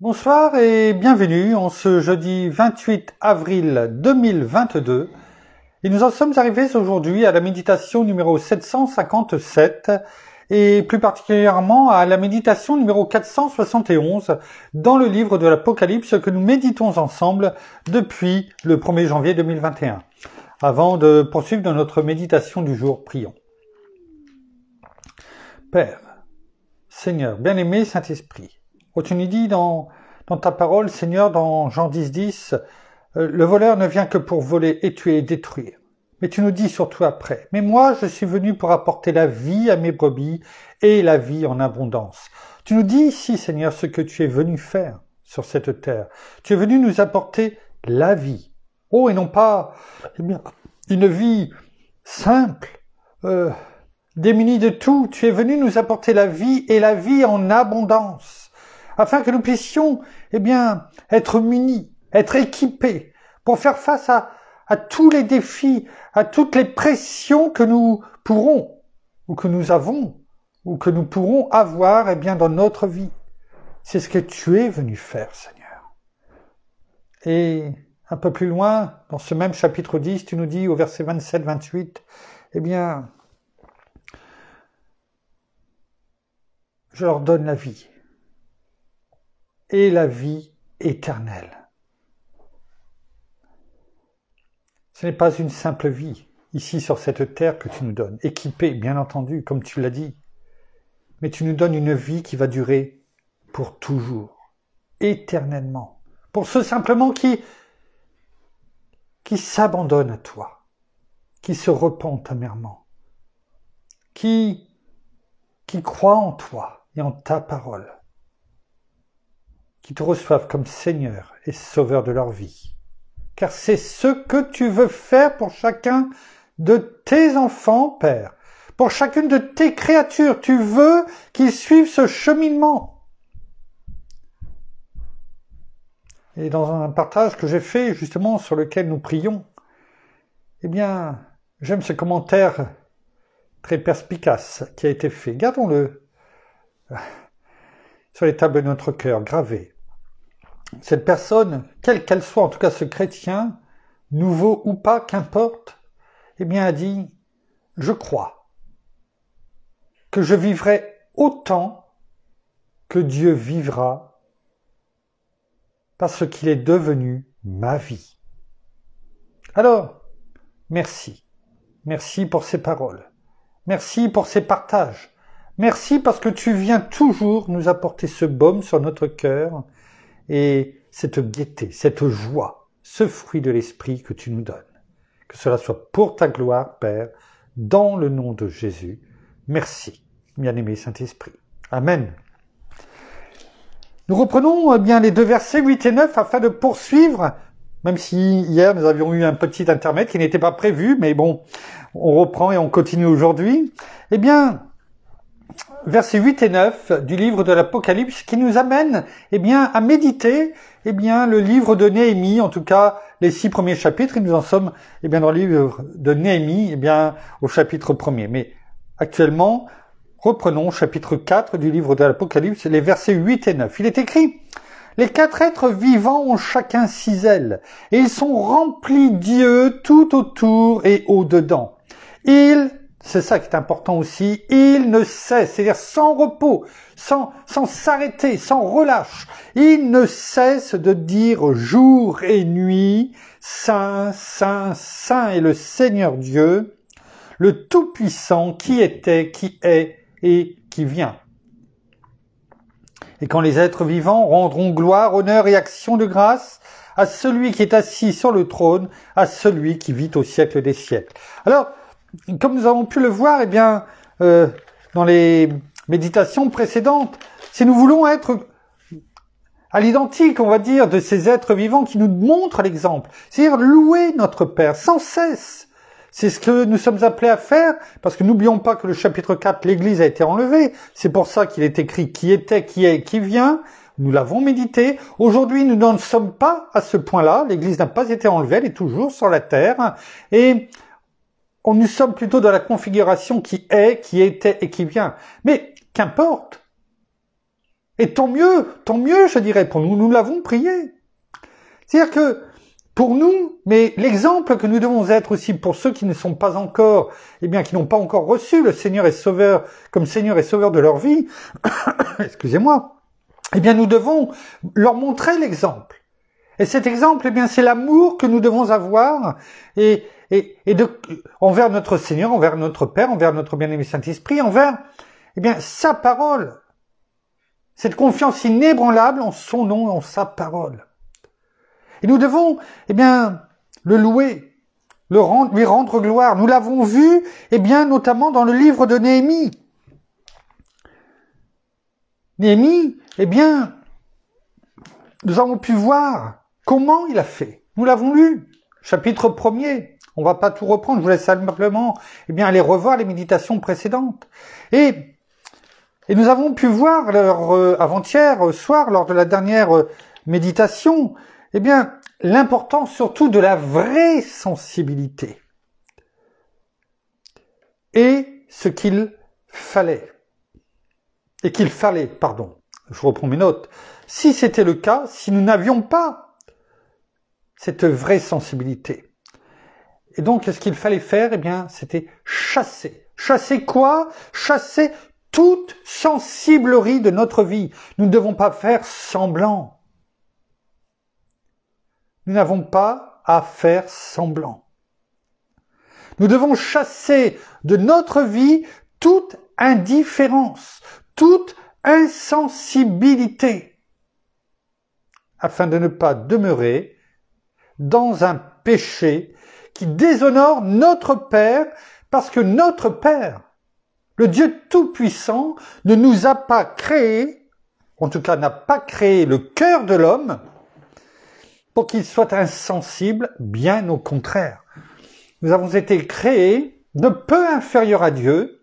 Bonsoir et bienvenue en ce jeudi 28 avril 2022. Et nous en sommes arrivés aujourd'hui à la méditation numéro 757 et plus particulièrement à la méditation numéro 471 dans le livre de l'Apocalypse que nous méditons ensemble depuis le 1er janvier 2021. Avant de poursuivre notre méditation du jour, prions. Père, Seigneur, bien-aimé Saint-Esprit, tu nous dis dans, ta parole, Seigneur, dans Jean 10, 10, euh, le voleur ne vient que pour voler et tuer et détruire. Mais tu nous dis surtout après, mais moi je suis venu pour apporter la vie à mes brebis et la vie en abondance. Tu nous dis ici, Seigneur, ce que tu es venu faire sur cette terre. Tu es venu nous apporter la vie. Oh, et non pas eh bien, une vie simple, euh, démunie de tout. Tu es venu nous apporter la vie et la vie en abondance afin que nous puissions, eh bien, être munis, être équipés pour faire face à, tous les défis, à toutes les pressions que nous pourrons, ou que nous avons, ou que nous pourrons avoir, eh bien, dans notre vie. C'est ce que tu es venu faire, Seigneur. Et un peu plus loin, dans ce même chapitre 10, tu nous dis au verset 27-28, eh bien, je leur donne la vie et la vie éternelle. Ce n'est pas une simple vie ici sur cette terre que tu nous donnes, équipée bien entendu, comme tu l'as dit, mais tu nous donnes une vie qui va durer pour toujours, éternellement, pour ceux simplement qui qui s'abandonnent à toi, qui se repentent amèrement, qui qui croient en toi et en ta parole, qui te reçoivent comme Seigneur et Sauveur de leur vie. Car c'est ce que tu veux faire pour chacun de tes enfants, Père, pour chacune de tes créatures. Tu veux qu'ils suivent ce cheminement. Et dans un partage que j'ai fait justement sur lequel nous prions, eh bien, j'aime ce commentaire très perspicace qui a été fait. Gardons-le sur les tables de notre cœur, gravé cette personne, quelle qu'elle soit, en tout cas ce chrétien, nouveau ou pas, qu'importe, eh bien a dit, je crois que je vivrai autant que Dieu vivra parce qu'il est devenu ma vie. Alors, merci. Merci pour ces paroles. Merci pour ces partages. Merci parce que tu viens toujours nous apporter ce baume sur notre cœur et cette gaieté, cette joie, ce fruit de l'esprit que tu nous donnes. Que cela soit pour ta gloire, Père, dans le nom de Jésus. Merci, bien-aimé Saint-Esprit. Amen. Nous reprenons eh bien les deux versets 8 et 9 afin de poursuivre, même si hier nous avions eu un petit intermède qui n'était pas prévu, mais bon, on reprend et on continue aujourd'hui. Eh bien, versets 8 et 9 du livre de l'Apocalypse qui nous amène eh bien, à méditer eh bien, le livre de Néhémie, en tout cas les six premiers chapitres, et nous en sommes eh bien, dans le livre de Néhémie eh bien, au chapitre premier. Mais actuellement, reprenons chapitre 4 du livre de l'Apocalypse, les versets 8 et 9. Il est écrit les quatre êtres vivants ont chacun six ailes, et ils sont remplis d'yeux tout autour et au-dedans. Ils c'est ça qui est important aussi. Il ne cesse, c'est-à-dire sans repos, sans sans s'arrêter, sans relâche. Il ne cesse de dire jour et nuit, Saint, Saint, Saint est le Seigneur Dieu, le Tout-Puissant qui était, qui est et qui vient. Et quand les êtres vivants rendront gloire, honneur et action de grâce à celui qui est assis sur le trône, à celui qui vit au siècle des siècles. Alors, comme nous avons pu le voir, eh bien, euh, dans les méditations précédentes, si nous voulons être à l'identique, on va dire, de ces êtres vivants qui nous montrent l'exemple, c'est-à-dire louer notre Père sans cesse. C'est ce que nous sommes appelés à faire, parce que n'oublions pas que le chapitre 4, l'Église a été enlevée. C'est pour ça qu'il est écrit qui était, qui est, qui vient. Nous l'avons médité. Aujourd'hui, nous n'en sommes pas à ce point-là. L'Église n'a pas été enlevée, elle est toujours sur la terre. Et on nous sommes plutôt dans la configuration qui est, qui était et qui vient. Mais qu'importe. Et tant mieux, tant mieux, je dirais, pour nous, nous l'avons prié. C'est-à-dire que pour nous, mais l'exemple que nous devons être aussi pour ceux qui ne sont pas encore, eh bien, qui n'ont pas encore reçu le Seigneur et Sauveur comme Seigneur et Sauveur de leur vie, excusez-moi, eh bien, nous devons leur montrer l'exemple. Et cet exemple, eh bien, c'est l'amour que nous devons avoir et et, de, envers notre Seigneur, envers notre Père, envers notre bien-aimé Saint-Esprit, envers, eh bien, sa parole. Cette confiance inébranlable en son nom, en sa parole. Et nous devons, eh bien, le louer, le rendre, lui rendre gloire. Nous l'avons vu, eh bien, notamment dans le livre de Néhémie. Néhémie, eh bien, nous avons pu voir comment il a fait. Nous l'avons lu, chapitre 1 on va pas tout reprendre. Je vous laisse simplement, eh bien, aller revoir les méditations précédentes. Et, et nous avons pu voir leur euh, avant-hier euh, soir, lors de la dernière euh, méditation, eh bien, l'importance surtout de la vraie sensibilité. Et ce qu'il fallait. Et qu'il fallait, pardon. Je reprends mes notes. Si c'était le cas, si nous n'avions pas cette vraie sensibilité, et donc, ce qu'il fallait faire, eh bien, c'était chasser. Chasser quoi Chasser toute sensiblerie de notre vie. Nous ne devons pas faire semblant. Nous n'avons pas à faire semblant. Nous devons chasser de notre vie toute indifférence, toute insensibilité, afin de ne pas demeurer dans un péché qui déshonore notre Père, parce que notre Père, le Dieu Tout-Puissant, ne nous a pas créés, en tout cas n'a pas créé le cœur de l'homme, pour qu'il soit insensible, bien au contraire. Nous avons été créés de peu inférieurs à Dieu,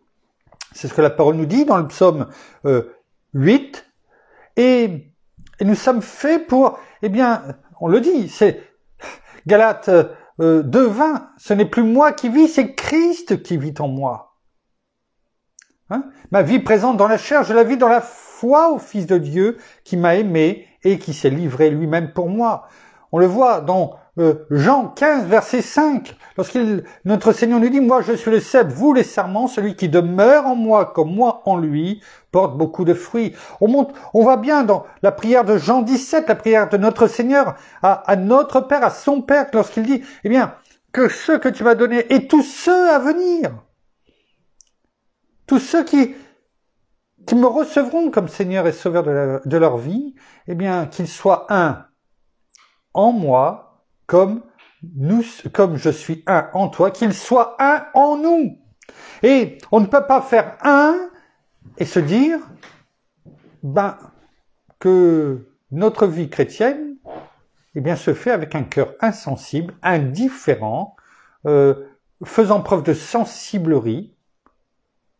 c'est ce que la parole nous dit dans le psaume 8, euh, et, et, nous sommes faits pour, eh bien, on le dit, c'est Galate euh, euh, Ce n'est plus moi qui vis, c'est Christ qui vit en moi. Hein? ma vie présente dans la chair, je la vis dans la foi au Fils de Dieu qui m'a aimé et qui s'est livré lui-même pour moi. On le voit dans euh, Jean 15, verset 5, lorsqu'il, notre Seigneur nous dit, moi je suis le cep, vous les serments, celui qui demeure en moi comme moi en lui, porte beaucoup de fruits. On monte, on va bien dans la prière de Jean 17, la prière de notre Seigneur à, notre Père, à son Père, lorsqu'il dit, eh bien, que ceux que tu m'as donnés et tous ceux à venir, tous ceux qui, qui me recevront comme Seigneur et Sauveur de, de leur vie, eh bien, qu'ils soient un en moi comme nous, comme je suis un en toi, qu'il soit un en nous. Et on ne peut pas faire un et se dire, ben, que notre vie chrétienne, eh bien, se fait avec un cœur insensible, indifférent, euh, faisant preuve de sensiblerie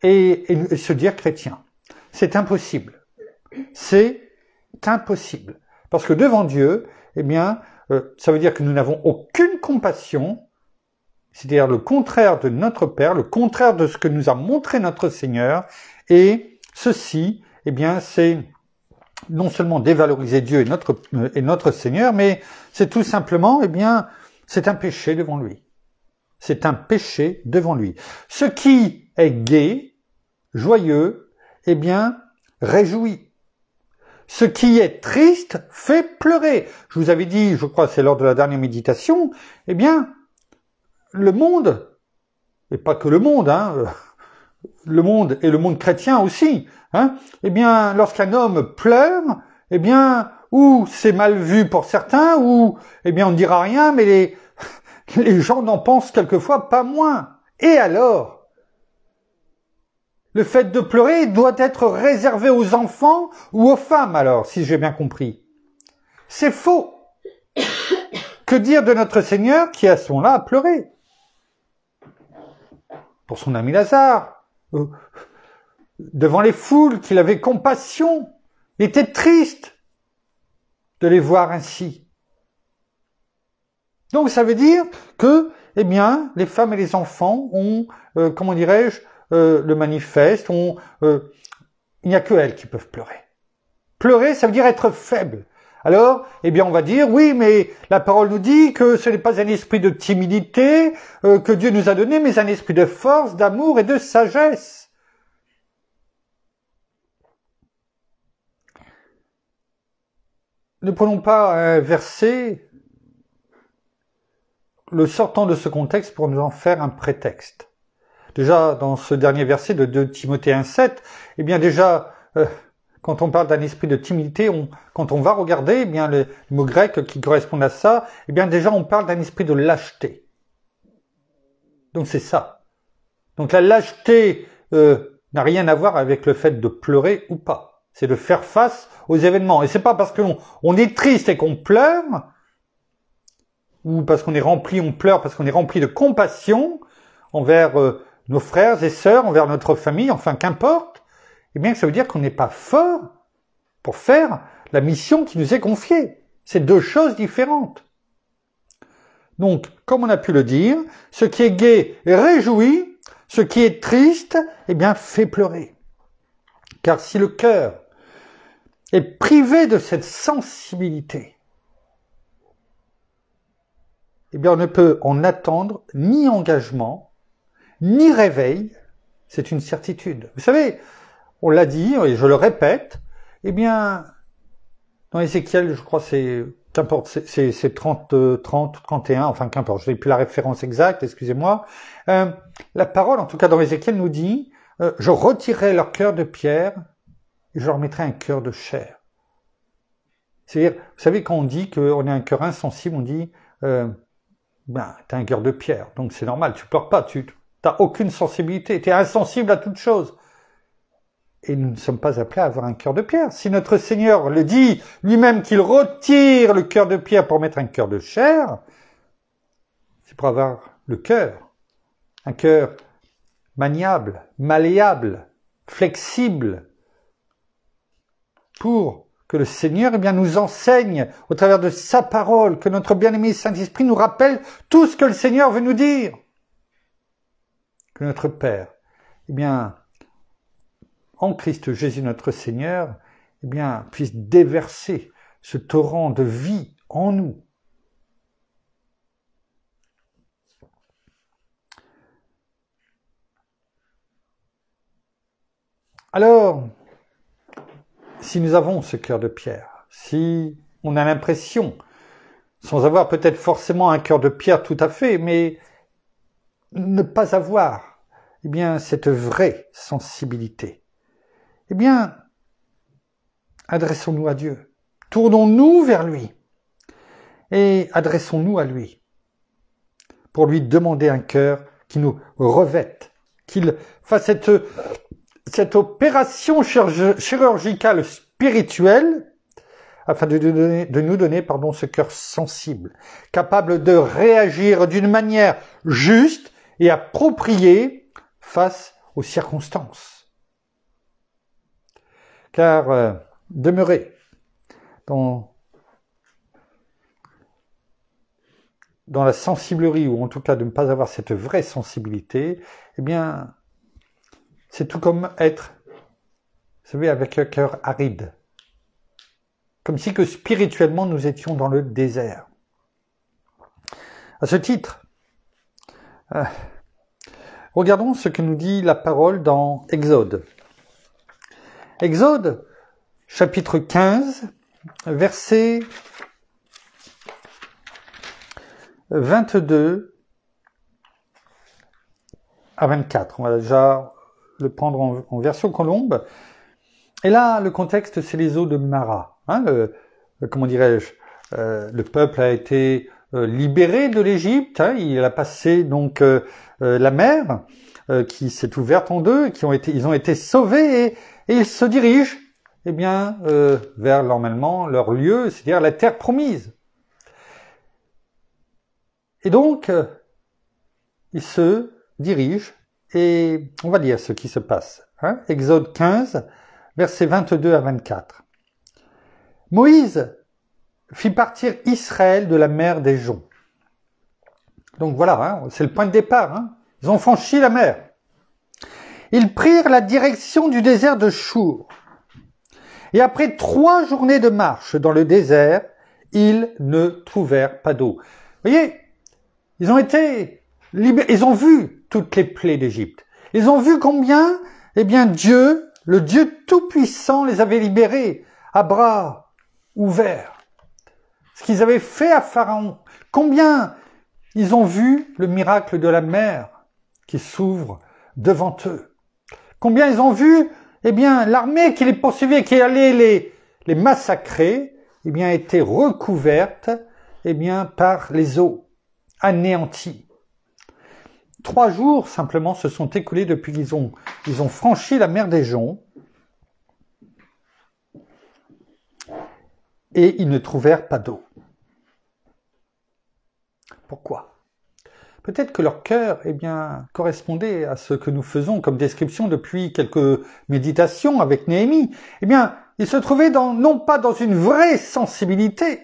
et, et se dire chrétien. C'est impossible. C'est impossible. Parce que devant Dieu, eh bien, euh, ça veut dire que nous n'avons aucune compassion, c'est-à-dire le contraire de notre Père, le contraire de ce que nous a montré notre Seigneur, et ceci, eh bien, c'est non seulement dévaloriser Dieu et notre, euh, et notre Seigneur, mais c'est tout simplement, eh bien, c'est un péché devant lui. C'est un péché devant lui. Ce qui est gai, joyeux, eh bien, réjouit. Ce qui est triste fait pleurer. Je vous avais dit, je crois, c'est lors de la dernière méditation, eh bien, le monde, et pas que le monde, hein, euh, le monde et le monde chrétien aussi, hein, eh bien, lorsqu'un homme pleure, eh bien, ou c'est mal vu pour certains, ou, eh bien, on ne dira rien, mais les, les gens n'en pensent quelquefois pas moins. Et alors le fait de pleurer doit être réservé aux enfants ou aux femmes alors, si j'ai bien compris. C'est faux. Que dire de notre Seigneur qui à moment là a pleuré pour son ami Lazare, euh, devant les foules qu'il avait compassion, il était triste de les voir ainsi. Donc ça veut dire que, eh bien, les femmes et les enfants ont, euh, comment dirais-je, euh, le manifeste, on, euh, il n'y a que elles qui peuvent pleurer. Pleurer, ça veut dire être faible. Alors, eh bien, on va dire, oui, mais la parole nous dit que ce n'est pas un esprit de timidité euh, que Dieu nous a donné, mais un esprit de force, d'amour et de sagesse. Ne prenons pas un verset, le sortant de ce contexte pour nous en faire un prétexte déjà dans ce dernier verset de 2 Timothée 1.7, eh bien déjà, euh, quand on parle d'un esprit de timidité, on, quand on va regarder eh bien le mot grec qui correspond à ça, eh bien déjà on parle d'un esprit de lâcheté. Donc c'est ça. Donc la lâcheté euh, n'a rien à voir avec le fait de pleurer ou pas. C'est de faire face aux événements. Et c'est pas parce qu'on on est triste et qu'on pleure, ou parce qu'on est rempli, on pleure parce qu'on est rempli de compassion envers euh, nos frères et sœurs, envers notre famille, enfin qu'importe, eh bien ça veut dire qu'on n'est pas fort pour faire la mission qui nous est confiée. C'est deux choses différentes. Donc, comme on a pu le dire, ce qui est gai réjouit, ce qui est triste, eh bien, fait pleurer. Car si le cœur est privé de cette sensibilité, eh bien, on ne peut en attendre ni engagement, ni réveil, c'est une certitude. Vous savez, on l'a dit, et je le répète, eh bien, dans Ézéchiel, je crois c'est, qu'importe, c'est, c'est 30, 30, 31, enfin qu'importe, je n'ai plus la référence exacte, excusez-moi. Euh, la parole, en tout cas dans Ézéchiel, nous dit, euh, je retirerai leur cœur de pierre et je leur mettrai un cœur de chair. C'est-à-dire, vous savez, quand on dit qu'on a un cœur insensible, on dit, euh, ben, t'as un cœur de pierre, donc c'est normal, tu pleures pas, tu, T'as aucune sensibilité. es insensible à toute chose. Et nous ne sommes pas appelés à avoir un cœur de pierre. Si notre Seigneur le dit lui-même qu'il retire le cœur de pierre pour mettre un cœur de chair, c'est pour avoir le cœur. Un cœur maniable, malléable, flexible, pour que le Seigneur eh bien, nous enseigne au travers de sa parole, que notre bien-aimé Saint-Esprit nous rappelle tout ce que le Seigneur veut nous dire notre Père. Eh bien, en Christ Jésus notre Seigneur, eh bien, puisse déverser ce torrent de vie en nous. Alors, si nous avons ce cœur de pierre, si on a l'impression, sans avoir peut-être forcément un cœur de pierre tout à fait, mais ne pas avoir eh bien, cette vraie sensibilité, eh bien, adressons-nous à Dieu, tournons-nous vers lui et adressons-nous à lui pour lui demander un cœur qui nous revête, qu'il fasse cette, cette opération chirurgicale spirituelle afin de, nous donner pardon, ce cœur sensible, capable de réagir d'une manière juste et appropriée face aux circonstances. Car euh, demeurer dans, dans la sensiblerie, ou en tout cas de ne pas avoir cette vraie sensibilité, eh bien, c'est tout comme être, vous avec un cœur aride. Comme si que spirituellement nous étions dans le désert. À ce titre, euh, Regardons ce que nous dit la parole dans Exode. Exode, chapitre 15, verset 22 à 24. On va déjà le prendre en, version colombe. Et là, le contexte, c'est les eaux de Mara. Hein, comment dirais-je euh, Le peuple a été euh, libéré de l'Égypte. Hein, il a passé donc euh, euh, la mer euh, qui s'est ouverte en deux, qui ont été, ils ont été sauvés et, ils se dirigent eh bien, euh, vers normalement leur lieu, c'est-à-dire la terre promise. Et donc, ils se dirigent et on va lire ce qui se passe. Hein. Exode 15, versets 22 à 24. Moïse fit partir Israël de la mer des joncs. Donc voilà, hein, c'est le point de départ. Hein. Ils ont franchi la mer. Ils prirent la direction du désert de Chour. Et après trois journées de marche dans le désert, ils ne trouvèrent pas d'eau. Vous voyez, ils ont été, libérés. ils ont vu toutes les plaies d'Égypte. Ils ont vu combien, eh bien, Dieu, le Dieu Tout-Puissant les avait libérés à bras ouverts. Ce qu'ils avaient fait à Pharaon. Combien ils ont vu le miracle de la mer qui s'ouvre devant eux. Combien ils ont vu Eh bien, l'armée qui les poursuivait, qui allait les, massacrer, eh bien, était recouverte, eh bien, par les eaux, anéantie. Trois jours simplement se sont écoulés depuis qu'ils ont, ils ont franchi la mer des joncs. et ils ne trouvèrent pas d'eau. Pourquoi Peut-être que leur cœur eh bien, correspondait à ce que nous faisons comme description depuis quelques méditations avec Néhémie. Eh bien, ils se trouvaient dans, non pas dans une vraie sensibilité,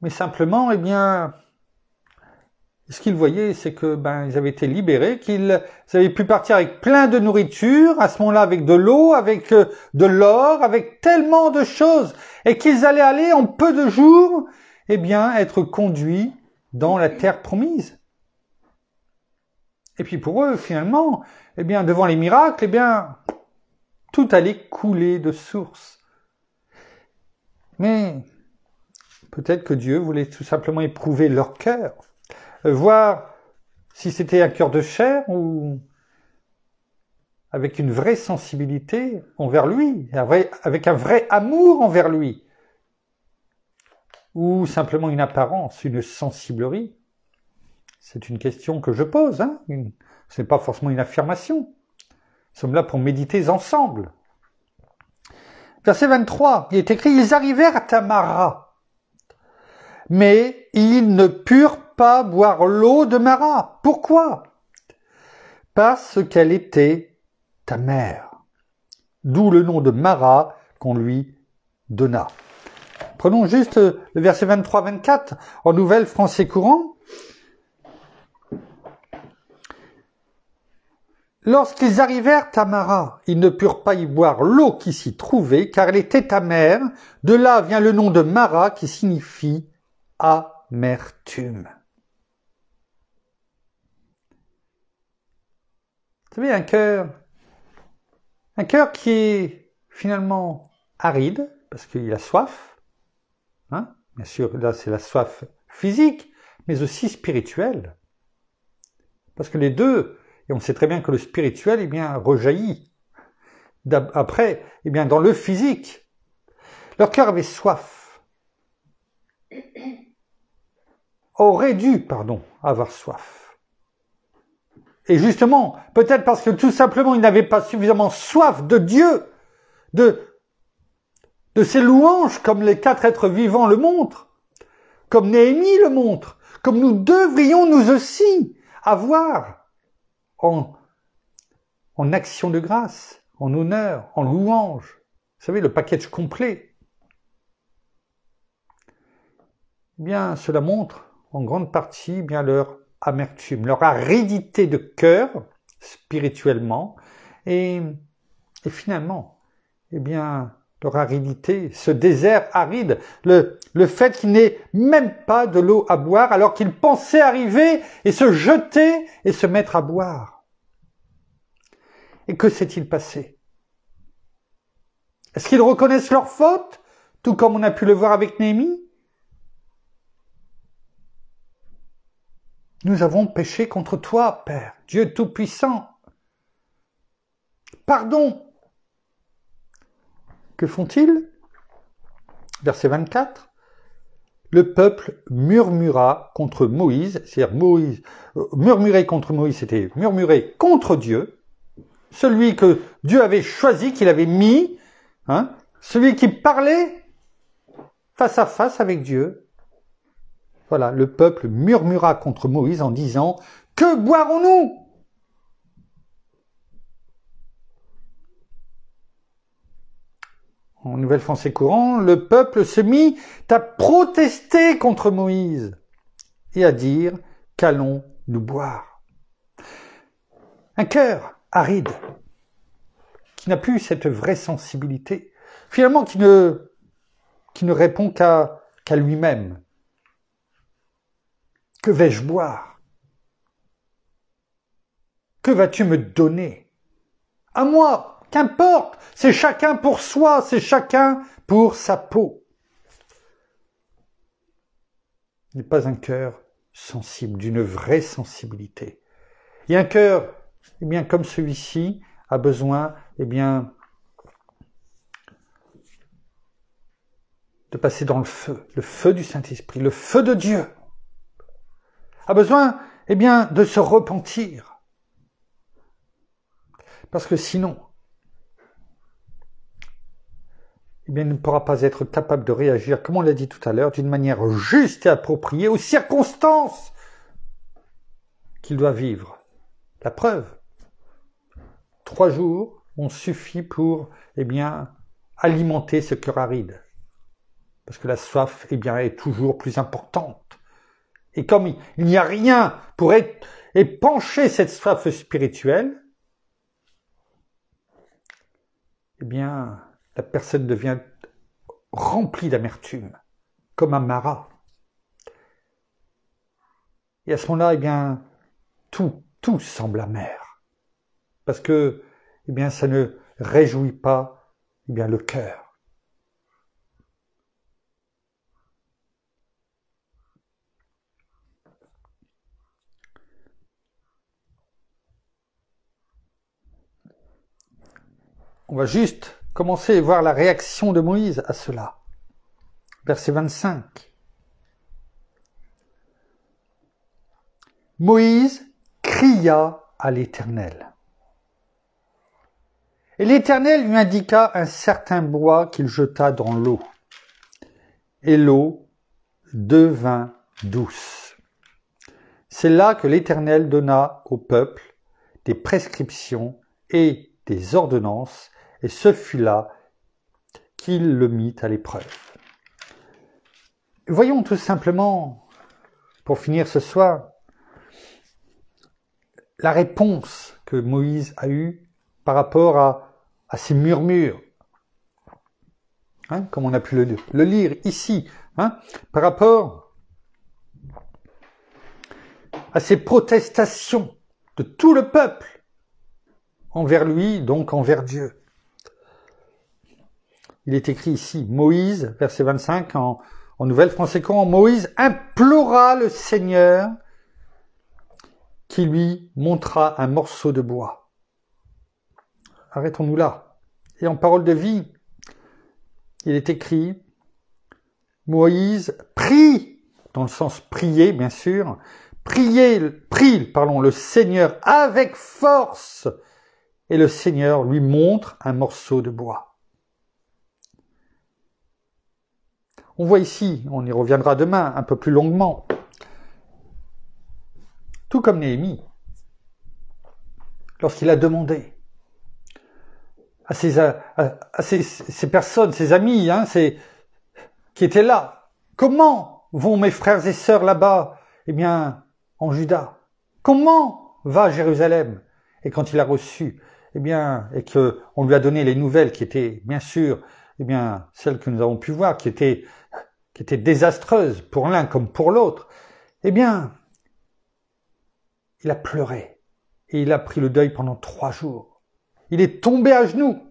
mais simplement, eh bien, ce qu'ils voyaient, c'est que ben ils avaient été libérés, qu'ils avaient pu partir avec plein de nourriture, à ce moment-là avec de l'eau, avec euh, de l'or, avec tellement de choses, et qu'ils allaient aller en peu de jours, eh bien, être conduits dans la terre promise. Et puis pour eux, finalement, eh bien, devant les miracles, eh bien, tout allait couler de source. Mais peut-être que Dieu voulait tout simplement éprouver leur cœur, euh, voir si c'était un cœur de chair ou avec une vraie sensibilité envers lui, avec un vrai amour envers lui ou simplement une apparence, une sensiblerie C'est une question que je pose, hein ce n'est pas forcément une affirmation. Nous sommes là pour méditer ensemble. Verset 23, il est écrit, ils arrivèrent à Tamara, mais ils ne purent pas boire l'eau de Mara. Pourquoi Parce qu'elle était ta mère, d'où le nom de Mara qu'on lui donna. Prenons juste le verset 23-24 en nouvelle français courant. Lorsqu'ils arrivèrent à Mara, ils ne purent pas y boire l'eau qui s'y trouvait, car elle était amère. De là vient le nom de Mara qui signifie amertume. Vous savez, un cœur, un cœur qui est finalement aride, parce qu'il a soif, Hein. Bien sûr, là, c'est la soif physique, mais aussi spirituelle. Parce que les deux, et on sait très bien que le spirituel, eh bien, rejaillit. Après, eh bien, dans le physique. Leur cœur avait soif. Aurait dû, pardon, avoir soif. Et justement, peut-être parce que tout simplement, ils n'avaient pas suffisamment soif de Dieu, de, de ces louanges, comme les quatre êtres vivants le montrent, comme Néhémie le montre, comme nous devrions nous aussi avoir en, en action de grâce, en honneur, en louange. Vous savez, le package complet. Eh bien, cela montre en grande partie bien leur amertume, leur aridité de cœur spirituellement et, et finalement, eh bien, leur aridité, ce désert aride, le, le fait qu'il n'ait même pas de l'eau à boire alors qu'ils pensaient arriver et se jeter et se mettre à boire. Et que s'est-il passé Est-ce qu'ils reconnaissent leur faute, tout comme on a pu le voir avec Néhémie Nous avons péché contre toi, Père, Dieu Tout-Puissant. Pardon, que font-ils Verset 24. Le peuple murmura contre Moïse, c'est-à-dire Moïse, euh, murmurer contre Moïse, c'était murmurer contre Dieu, celui que Dieu avait choisi, qu'il avait mis, hein, celui qui parlait face à face avec Dieu. Voilà, le peuple murmura contre Moïse en disant, Que boirons-nous en Nouvelle-Français courant, le peuple se mit à protester contre Moïse et à dire qu'allons nous boire. Un cœur aride, qui n'a plus cette vraie sensibilité, finalement qui ne, qui ne répond qu'à lui-même. Que vais-je boire Que vas-tu me donner À moi Qu'importe, c'est chacun pour soi, c'est chacun pour sa peau. Il n'est pas un cœur sensible, d'une vraie sensibilité. Et un cœur, eh bien, comme celui-ci, a besoin, eh bien, de passer dans le feu, le feu du Saint-Esprit, le feu de Dieu. A besoin, eh bien, de se repentir. Parce que sinon, Eh il ne pourra pas être capable de réagir, comme on l'a dit tout à l'heure, d'une manière juste et appropriée aux circonstances qu'il doit vivre. La preuve, trois jours ont suffi pour eh bien, alimenter ce cœur aride. Parce que la soif eh bien, est toujours plus importante. Et comme il n'y a rien pour épancher cette soif spirituelle, eh bien, la personne devient remplie d'amertume, comme un marat. Et à ce moment-là, eh bien, tout, tout semble amer. Parce que, eh bien, ça ne réjouit pas, eh bien, le cœur. On va juste Commencez à voir la réaction de Moïse à cela. Verset 25. Moïse cria à l'Éternel. Et l'Éternel lui indiqua un certain bois qu'il jeta dans l'eau. Et l'eau devint douce. C'est là que l'Éternel donna au peuple des prescriptions et des ordonnances et ce fut là qu'il le mit à l'épreuve. Voyons tout simplement, pour finir ce soir, la réponse que Moïse a eue par rapport à, à ces murmures, hein, comme on a pu le, lire ici, hein, par rapport à ces protestations de tout le peuple envers lui, donc envers Dieu. Il est écrit ici, Moïse, verset 25, en, en Nouvelle Français Courant, Moïse implora le Seigneur qui lui montra un morceau de bois. Arrêtons-nous là. Et en parole de vie, il est écrit, Moïse prie, dans le sens prier, bien sûr, prier, prie, parlons le Seigneur avec force, et le Seigneur lui montre un morceau de bois. On voit ici, on y reviendra demain un peu plus longuement, tout comme Néhémie, lorsqu'il a demandé à ses à, personnes, ses amis, hein, qui étaient là, comment vont mes frères et sœurs là-bas Eh bien, en Juda. Comment va Jérusalem Et quand il a reçu, eh bien, et que on lui a donné les nouvelles qui étaient bien sûr eh bien, celle que nous avons pu voir, qui était, qui était désastreuse pour l'un comme pour l'autre, eh bien, il a pleuré et il a pris le deuil pendant trois jours. Il est tombé à genoux.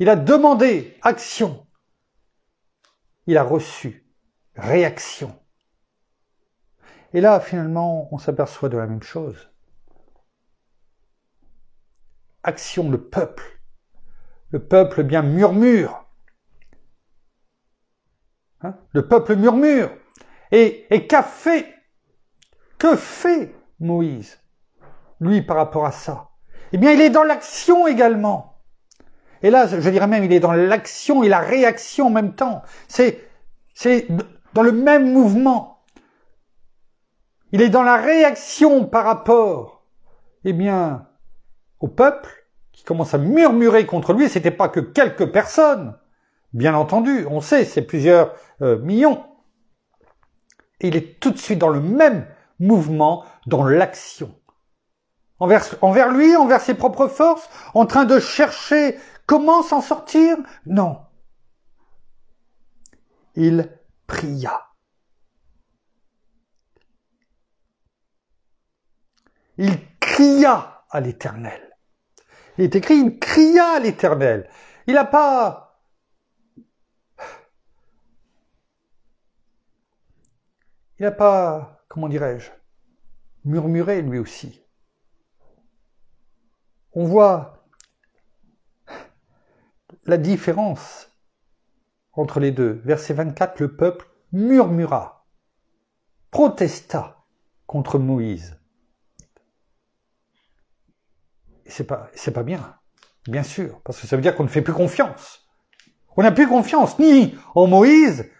Il a demandé action. Il a reçu réaction. Et là, finalement, on s'aperçoit de la même chose. Action, le peuple le peuple bien murmure. Hein? le peuple murmure. Et, et qu'a fait Que fait Moïse, lui, par rapport à ça Eh bien, il est dans l'action également. Et là, je dirais même, il est dans l'action et la réaction en même temps. C'est, c'est dans le même mouvement. Il est dans la réaction par rapport, eh bien, au peuple qui commence à murmurer contre lui, c'était pas que quelques personnes. Bien entendu, on sait, c'est plusieurs euh, millions. Et il est tout de suite dans le même mouvement, dans l'action. Envers, envers lui, envers ses propres forces, en train de chercher comment s'en sortir Non. Il pria. Il cria à l'Éternel. Il est écrit, il cria l'Éternel. Il n'a pas... Il n'a pas, comment dirais-je, murmuré lui aussi. On voit la différence entre les deux. Verset 24, le peuple murmura, protesta contre Moïse. c'est pas, c'est pas bien. Bien sûr. Parce que ça veut dire qu'on ne fait plus confiance. On n'a plus confiance, ni en Moïse,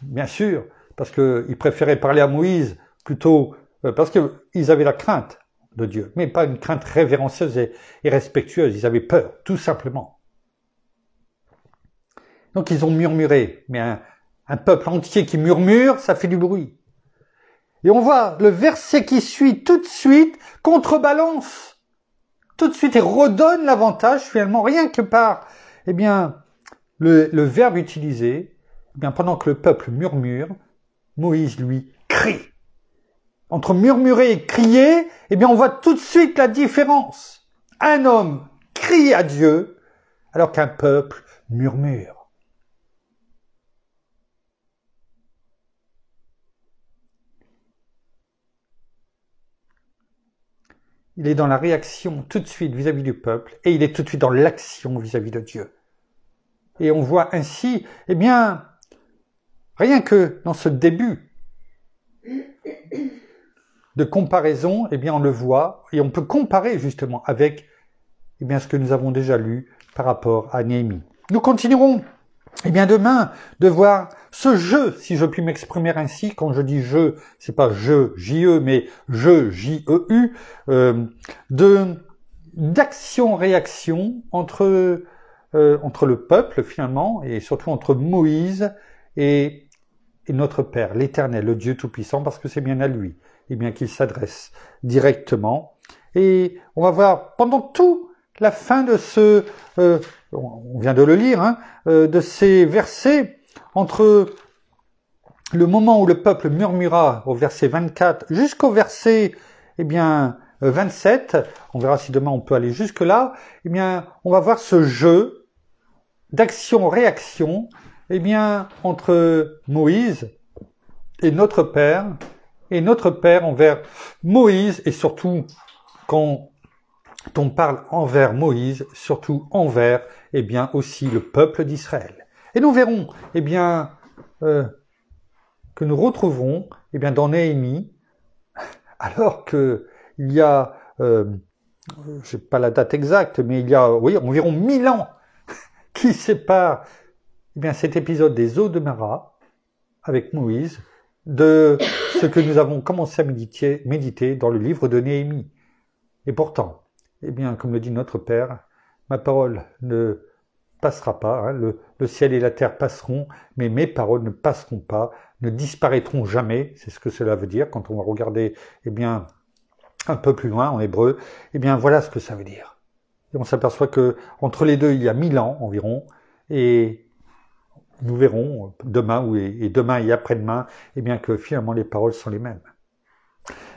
bien sûr, parce qu'ils préféraient parler à Moïse plutôt, euh, parce qu'ils avaient la crainte de Dieu, mais pas une crainte révérencieuse et, respectueuse, ils avaient peur, tout simplement. Donc ils ont murmuré, mais un peuple entier qui murmure, ça fait du bruit. Et on voit le verset qui suit tout de suite contrebalance tout de suite et redonne l'avantage finalement rien que par eh bien le, le verbe utilisé. Eh bien pendant que le peuple murmure, Moïse lui crie. Entre murmurer et crier, eh bien on voit tout de suite la différence. Un homme crie à Dieu alors qu'un peuple murmure. Il est dans la réaction tout de suite vis-à-vis du peuple et il est tout de suite dans l'action vis-à-vis de Dieu. Et on voit ainsi, eh bien, rien que dans ce début de comparaison, eh bien, on le voit et on peut comparer justement avec eh bien, ce que nous avons déjà lu par rapport à Néhémie. Nous continuerons eh bien demain, de voir ce jeu, si je puis m'exprimer ainsi, quand je dis jeu, c'est pas jeu J-E, mais jeu J-E-U, de d'action-réaction entre euh, entre le peuple finalement et surtout entre Moïse et, et notre Père, l'Éternel, le Dieu Tout-Puissant, parce que c'est bien à lui, et eh bien qu'il s'adresse directement. Et on va voir pendant tout la fin de ce, euh, on vient de le lire, hein, euh, de ces versets entre le moment où le peuple murmura au verset 24 jusqu'au verset eh bien, 27, euh, on verra si demain on peut aller jusque-là, eh bien, on va voir ce jeu d'action-réaction eh bien, entre Moïse et notre Père, et notre Père envers Moïse, et surtout quand on parle envers Moïse, surtout envers, eh bien, aussi le peuple d'Israël. Et nous verrons, eh bien, euh, que nous retrouvons, eh bien, dans Néhémie, alors que il y a, euh, je pas la date exacte, mais il y a, environ mille ans qui séparent, eh bien, cet épisode des eaux de Mara avec Moïse de ce que nous avons commencé à méditer dans le livre de Néhémie. Et pourtant, eh bien, comme le dit notre Père, ma parole ne passera pas, hein. le, ciel et la terre passeront, mais mes paroles ne passeront pas, ne disparaîtront jamais, c'est ce que cela veut dire quand on va regarder eh bien, un peu plus loin en hébreu, eh bien voilà ce que ça veut dire. Et on s'aperçoit que entre les deux, il y a mille ans environ, et nous verrons demain et demain et après-demain, eh bien que finalement les paroles sont les mêmes.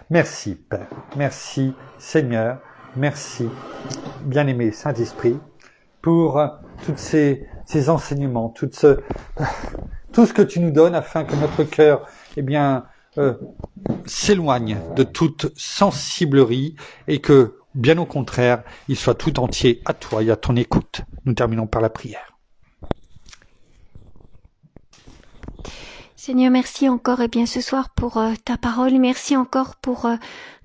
Merci Père, merci Seigneur Merci, bien-aimé Saint-Esprit, pour tous ces, enseignements, tout ce, tout ce que tu nous donnes afin que notre cœur eh bien, euh, s'éloigne de toute sensiblerie et que, bien au contraire, il soit tout entier à toi et à ton écoute. Nous terminons par la prière. Seigneur, merci encore et bien ce soir pour euh, ta parole, merci encore pour euh,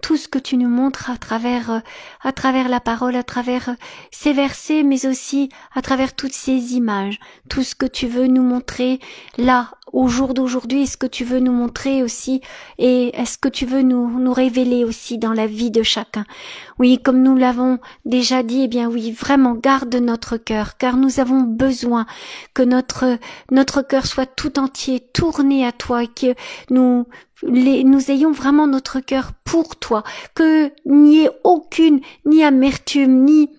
tout ce que tu nous montres à travers euh, à travers la parole, à travers ces versets, mais aussi à travers toutes ces images, tout ce que tu veux nous montrer là au jour d'aujourd'hui, est-ce que tu veux nous montrer aussi et est-ce que tu veux nous, nous révéler aussi dans la vie de chacun Oui, comme nous l'avons déjà dit, eh bien oui, vraiment garde notre cœur, car nous avons besoin que notre notre cœur soit tout entier tourné à toi, que nous les, nous ayons vraiment notre cœur pour toi, que n'y ait aucune ni amertume ni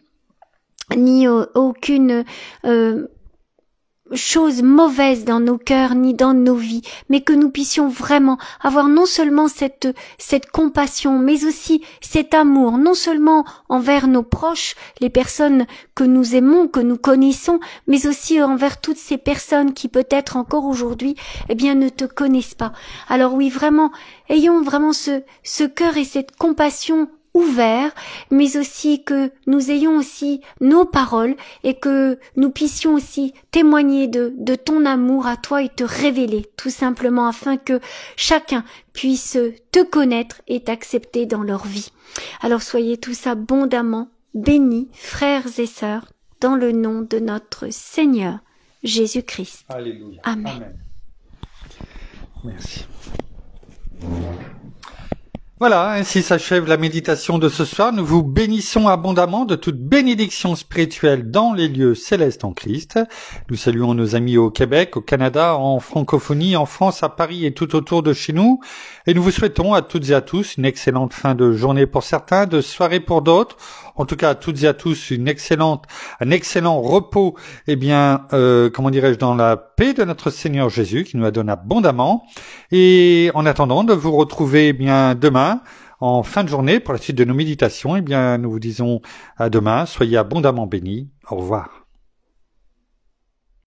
ni euh, aucune euh, chose mauvaises dans nos cœurs ni dans nos vies, mais que nous puissions vraiment avoir non seulement cette, cette compassion, mais aussi cet amour, non seulement envers nos proches, les personnes que nous aimons, que nous connaissons, mais aussi envers toutes ces personnes qui peut-être encore aujourd'hui, eh bien, ne te connaissent pas. Alors oui, vraiment, ayons vraiment ce, ce cœur et cette compassion ouvert mais aussi que nous ayons aussi nos paroles et que nous puissions aussi témoigner de, ton amour à toi et te révéler, tout simplement, afin que chacun puisse te connaître et t'accepter dans leur vie. Alors soyez tous abondamment bénis, frères et sœurs, dans le nom de notre Seigneur Jésus-Christ. Alléluia. Amen. Amen. Merci. Voilà, ainsi s'achève la méditation de ce soir. Nous vous bénissons abondamment de toute bénédiction spirituelle dans les lieux célestes en Christ. Nous saluons nos amis au Québec, au Canada, en francophonie, en France, à Paris et tout autour de chez nous. Et nous vous souhaitons à toutes et à tous une excellente fin de journée pour certains, de soirée pour d'autres. En tout cas, à toutes et à tous une excellente, un excellent repos. Eh bien, euh, comment dirais-je, dans la paix de notre Seigneur Jésus qui nous a donné abondamment. Et en attendant de vous retrouver eh bien demain en fin de journée pour la suite de nos méditations. Eh bien, nous vous disons à demain. Soyez abondamment bénis. Au revoir.